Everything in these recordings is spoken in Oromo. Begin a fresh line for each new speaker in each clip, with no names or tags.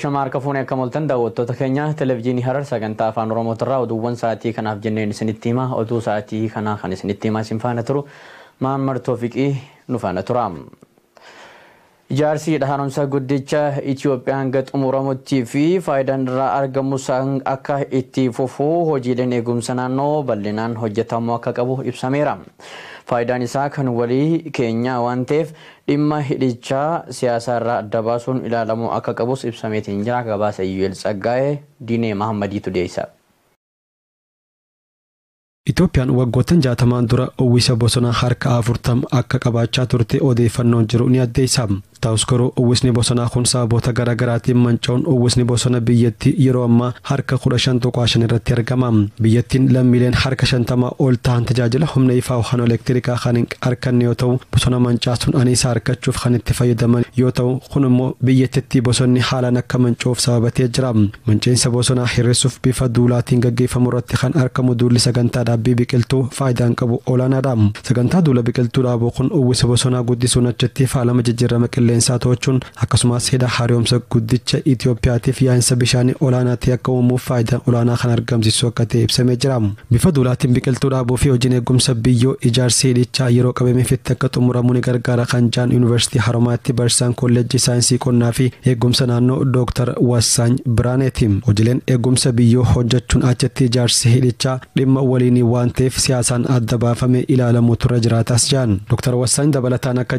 Shamaa harka fuunee akka moltan daawwattoota keenya televezyiinii harar sagantaa afaan oromootirraa oduuwwan sa'aatii kanaaf jenneen isinitti ima oduu sa'aatii kanaa kan isinitti himaa isin faana turu maan nufaana nu tura. Jaarsi dhahaanumsa guddicha Itiyoophiyaan gaxuma Oromootii fi faayidaan irraa argamus akka itti fufuu hojiileen eegumsa naannoo bal'inaan hojjetamuu akka qabu ibsameera. Faayidaan isaa kan walii keenyaa waan ta'eef dhimma hidhichaa siyaasaa irraa adda baasuun ilaalamuu akka qabus ibsameetiin jira. Gabaasa Iyyeel Tsaggaa'ee Diinee Mahammadiitu
Itoophiyaan waggoottan dura uwwisa bosonaa harka afurtam akka qabaachaa turte odeeffannoo jiru ni addeessa. Taa'us garuu uwwisni bosonaa kun sababoota garaatiin manca'uun uwwisni bosona biyyattii yeroo ammaa harka kudha shan irratti argama. Biyyattiin lammiileen harka shantamaa ol ta'an tajaajila humna ifaau han elektirikaa kan harkanne yoo ta'u bosona mancaasuun aniisaa argachuuf kan itti fayyadaman yoo ta'u kun immoo biyyattiitti bosonni haalaan akka mancaa'uuf sababatee jira. manceensa bosonaa hir'isuuf bifa duulaatiin gaggeeffamu irratti kan argamu duulli sagantaa dhaabbii biqiltuu faayidaan qabu olaanaadha. Sagantaa duula biqiltuu dhaabuu kun uwwisa bosonaa guddisuun qilleensaa to'achuun akkasumas hidha haaromsa guddicha Itoophiyaatiif yaa'insa bishaanii olaanaatti akka uumuuf faayidaa olaanaa kan argamsiisu akka ta'e ibsamee jira. Bifa duulaatiin biqiltuu dhaabuu fi hojiin eegumsa biyyoo ijaarsi hidhichaa yeroo qabameefitti akka xumuramu ni gargaara kan jaan yuunivarsiitii itti barsaan kolleejii saayinsii qonnaa fi eegumsa naannoo Dooktar Wassaany Biraaneeti. Hojiileen eegumsa biyyoo hojjechuun achitti ijaarsi hidhichaa dhimma waliinii waan ta'eef siyaasaan adda baafamee jiraatas dabalataan akka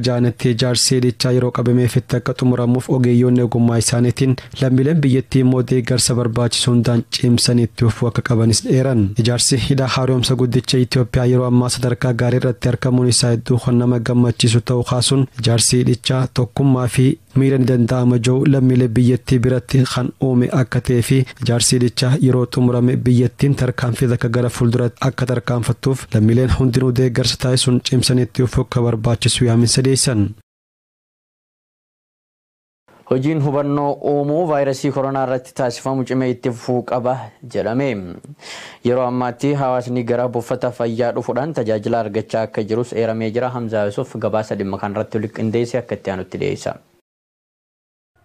qabemeef akka xumuramuuf ogeeyyoonni ogummaa isaaniitiin lammiileen biyyattii immoo deeggarsa barbaachisu hundaan cimsan itti ufuu akka qabanis dheeran ijaarsi hidhaa haaromsa guddicha Itoophiyaa yeroo ammaa sadarkaa gaarii irratti argamuun isaa hedduu kan nama gammachiisu ta'uu kaasuun ijaarsi hidhichaa tokkummaa fi miira danda'ama jiru lammiilee biyyattii biratti kan uume akka ta'ee fi ijaarsi hidhichaa yeroo xumurame biyyattiin tarkaanfii akka gara fuulduratti akka tarkaanfattuuf lammiileen hundinuu deeggarsa taasisuun cimsan itti akka barbaachisu yaamin sadeessan.
Hojiin hubannoo uumuu vaayirasii koronaa irratti taasifamu cimee itti fufuu qaba jedhame. Yeroo ammaatti hawaasni gara buufata fayyaa dhufuudhaan tajaajila argachaa akka jirus eeramee jira. Hamzaa gabaasa dhimma kanarratti walitti qindeessee akka itti aanutti dhiyeessa.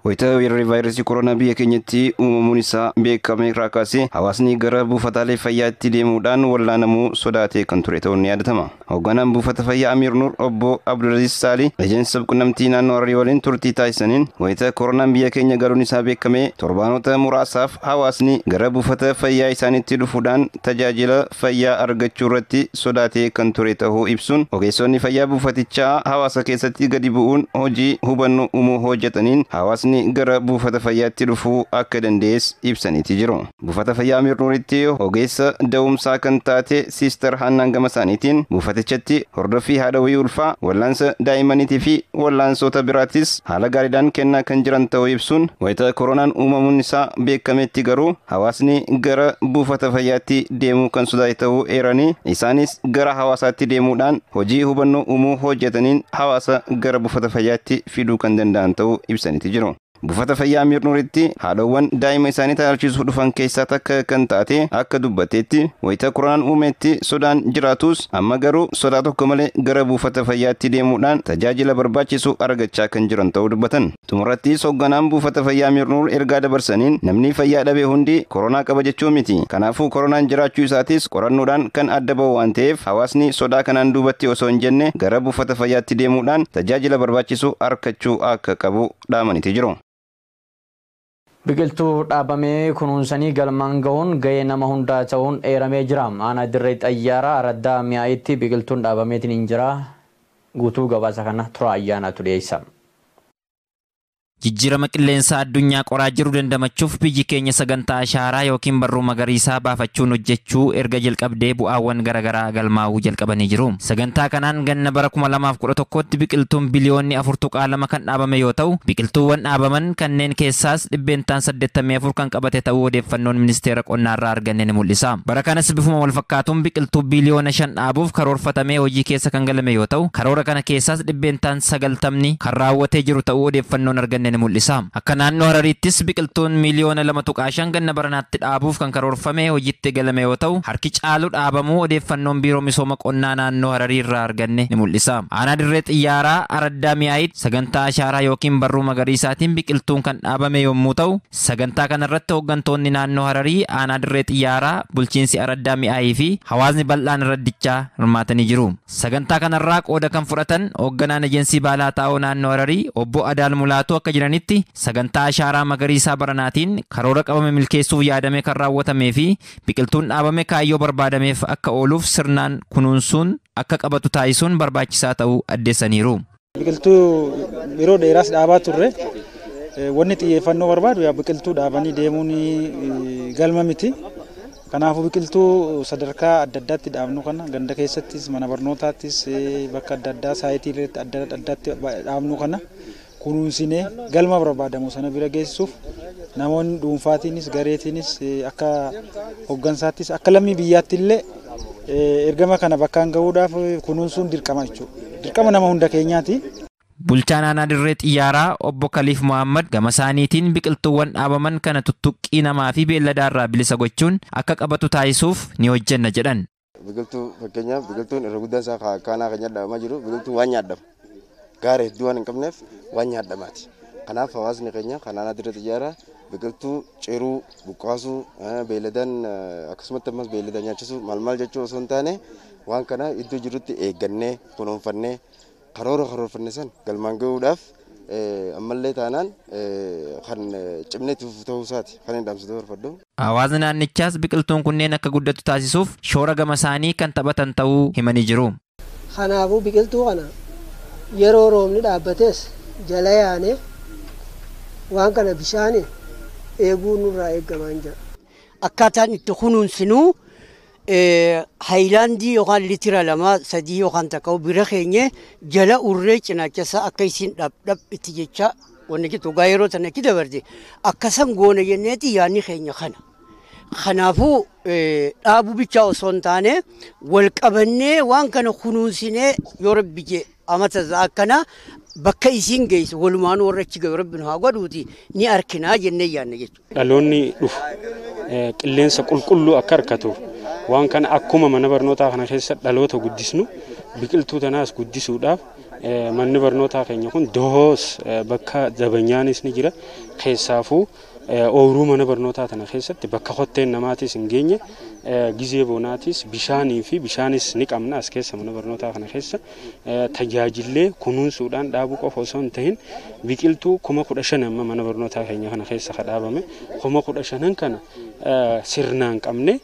Wayitaawaa weeraree vaayirasii koronaa biyya keenyatti uumamuun isaa beekame raakaasee hawaasni gara buufataalee fayyaatti deemuudhaan wal'aanamuu sodaatee kan ture ta'uun ni yaadatama. Hoogganaan buufata fayyaa Amiir Nuur obbo Abdulaziz Saalii rejeensa quunnamtii naannoo Harrii waliin turtii taasisaniin wayita koronaan biyya keenya galuun isaa beekame torbaanota muraasaaf hawaasni gara buufata fayyaa isaaniitti dhufuudhaan tajaajila fayyaa argachuu irratti sodaatee kan ture ta'uu ibsuun ogeessonni fayyaa buufatichaa hawaasa keessatti gadi bu'uun hojii hubannoo uumuu hojjetaniin hawaasni isni gara buufata fayyaatti dhufuu akka dandees ibsaniiti jiru buufata fayyaa mirnuuritti ogeessa da'umsaa kan taate siistar hannaan gama isaaniitiin buufatichatti hordoffii haadhawii ulfaa wal'aansa daa'imaniitii fi wal'aansota biraattis haala gaariidhaan kennaa kan jiran ta'uu ibsuun wayita koronaan uumamuun isaa beekametti garuu hawaasni gara buufata fayyaatti deemuu kan sodaate ta'uu eeranii isaanis gara hawaasaatti deemuudhaan hojii hubannoo uumuu hojjetaniin hawaasa gara buufata fayyaatti fiduu kan danda'an ta'uu ibsaniiti jiru. buufata fayyaa mirnuuritti haadhoowwan daa'ima isaanii talaalchisuu dhufan keessaa takka kan taate akka dubbateetti wayita koronaan uumetti sodaan jiraatus amma garuu sodaa tokko malee gara buufata fayyaatti deemuudhaan tajaajila barbaachisu argachaa kan jiran ta'uu dubbatan xumuratti sogganaan buufata fayyaa mirnuur ergaa dabarsaniin namni fayyaa dhabee hundi koronaa qaba jechuu miti kanaafuu koronaan jiraachuu isaatis qorannuudhaan kan adda ba'u waan ta'eef hawaasni sodaa kanaan duubatti osoo hin jenne gara buufata fayyaatti deemuudhaan tajaajila barbaachisu harkachuu akka qabu dhaamaniti jiru
Biqiltuu dhaabamee kunuunsanii galmaan gahuun gahee nama hundaa ta'uun dheeramee jira. Aanaa dirree xayyaaraa araddaa mi'aayitti biqiltuun dhaabameetiin hin jira. Guutuu gabaasa kana tura ayyaanatu dhiyeessa.
Jijjiirama qilleensa addunyaa qoraa jiru dandamachuuf biyyi keenya sagantaa ashaaraa yookiin barruu magariisaa baafachuun hojjechuu erga jalqabdee bu'aawwan garaagaraa galmaa'uu jalqabanii jiru. Sagantaa kanaan ganna bara 2011tti biqiltuun biliyoonni afur tuqaalama kan dhaabame yoo ta'u, biqiltuuwwan dhaabaman kanneen keessaas dhibbeentaan 84 kan qabate ta'uu odeeffannoon ministeera qonnaa irraa arganne ni mul'isa. Bara kanas bifuma walfakkaatuun biqiltuu biliyoona 5 dhaabuuf karoorfatamee hojii keessa kan galame yoo ta'u, karoora kana keessaas dhibbeentaan sagaltamni kan raawwatee jiru ta'uu odeeffannoon arganne ni Akka naannoo Harariittis biqiltuun miiliyoona lama tuqaa shan ganna baranaatti dhaabuuf kan karoorfame hojiitti galame yoo ta'u harki caalu dhaabamuu odeeffannoon biiroo misooma qonnaa naannoo Hararii irraa arganne ni mul'isa. Aanaa dirree xiyyaaraa araddaa mi'aayitti sagantaa ashaaraa yookiin barruu magariisaatiin biqiltuun kan dhaabame yommuu ta'u sagantaa kanarratti hooggantoonni naannoo Hararii aanaa dirree xiyyaaraa bulchiinsi araddaa mi'aayii fi hawaasni bal'aan irraddichaa hirmaatanii jiru. Sagantaa kanarraa qooda kan fudhatan hoogganaan ejensii baalaa taa'oo naannoo Hararii obbo Adaal jiranitti sagantaa ashaaraa magariisaa baranaatiin karoora qabame milkeessuuf yaadame kan raawwatamee fi biqiltuun dhaabame kaayyoo barbaadameef akka ooluuf sirnaan kunuunsuun akka qabatu taasisuun barbaachisaa ta'uu addeessaniiru.
Biqiltuu biroo dheeraas dhaabaa turre eh, wanni xiyyeeffannoo barbaadu yaa biqiltuu dhaabanii deemuun eh, galma miti. Kanaafuu biqiltuu sadarkaa adda addaatti dhaabnu kana ganda keessattis mana barnootaattis eh, bakka adda addaa saayitii adda addaatti dhaabnu kana kunuunsinee galma barbaadamuu sana bira geessisuuf namoonni dhuunfaatiinis gareetiinis akka hoggansaattis akka lammii biyyaatti illee ergama kana bakkaan gahuudhaaf kunuunsuun dirqama jechuudha. Dirqama nama hunda keenyaati.
Bulchaan aanaa dirree xiyyaaraa obbo Kaliif Mohaammed gama isaaniitiin biqiltuuwwan dhaabaman kana tuttuqqii namaa fi irraa bilisa gochuun akka qabatu taasisuuf ni hojjenna jedhan.
Biqiltuu fakkeenyaaf biqiltuun irra guddaan isaa kaanaa kan nyaadhamaa jiru waan gaara hedduu waan hin qabneef waan nyaadhamaati. Kanaaf hawaasni keenya kanaana dira xiyyaara biqiltuu ciruu buqqaasuu beeyladan akkasumatti ammas beeylada nyaachisuu maal maal jechuu osoo hin taane waan kana iddoo jirutti eeggannee kunuunfannee karoora karoorfanne san galmaan gahuudhaaf ammallee taanaan kan cimnee itti fufu ta'uu isaati kan hin dhaamsitee barbaaddu.
Hawaasni naannichaas biqiltuun kunneen akka guddatu taasisuuf shoora gama isaanii kan taphatan ta'uu himanii jiru. Kanaafuu biqiltuu kana yeroo roobni dhaabbates jala yaanee waan kana bishaani eeguu nurraa eegamaan jira. Akkaataan itti kunuunsinuu
ee, haayilaandii yookaan litira lama sadii yookaan takka bira keenye jala urree cinaachasa akka isin dhabdhab itti jecha wanni kitu gaa yeroo tana ki dabarte akkasan goona jenneeti yaanni keenya kana. Kanaafuu ee, dhaabu bichaa osoo hin taane wal qabannee waan kana kunuunsinee yoo rabbi jee amata akkanaa bakka isiin geessu walumaan warra achi gahu rabbi haa godhuuti ni arkinaa jennee yaanna jechuudha.
Dhaloonni dhufu qilleensa qulqulluu akka harkatuuf waan kana akkuma mana barnootaa kana keessa dhaloota guddisnu biqiltuu tanaas guddisuudhaaf manni barnootaa keenya kun doos bakka jabanyaanis ni jira keessaafuu ooyiruu mana barnootaa tana keessatti bakka hotteen namaatis hin geenye gizee bonaatis bishaanii fi bishaanis ni qabna as keessa mana barnootaa kana keessa tajaajillee kunuunsuudhaan dhaabu qofa osoo hin ta'in biqiltuu kuma kudha shan amma mana barnootaa keenya kana keessa kadhaabame kuma kudha shanan kana sirnaan qabne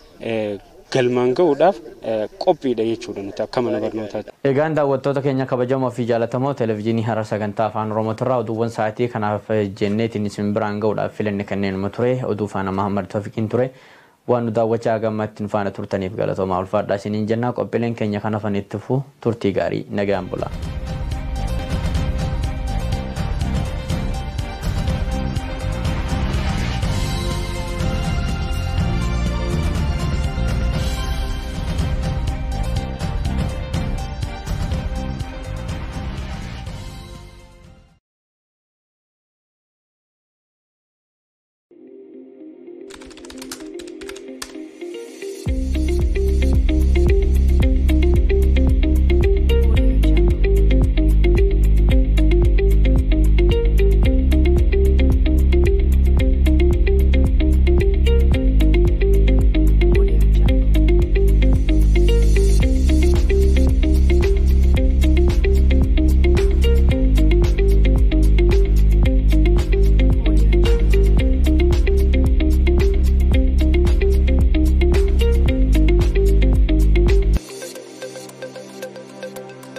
galmaan ga'uudhaaf qophiidha jechuudha nuti akka mana barnootaatti.
Egaan daawwattoota keenya kabajamoo fi jaalatamoo televezyiinii hara sagantaa afaan irraa oduuwwan sa'aatii kanaaf jenneetiin isin biraan ga'uudhaaf filanne kanneen ture oduu faana Mahammad Tofiqiin ture. waan nu daawwachaa gammattiin faana turtaniif galatomaa ulfaadhaa isiniin jennaa qophiileen keenya kana fanitti fufuu turtii gaarii nagaan bula.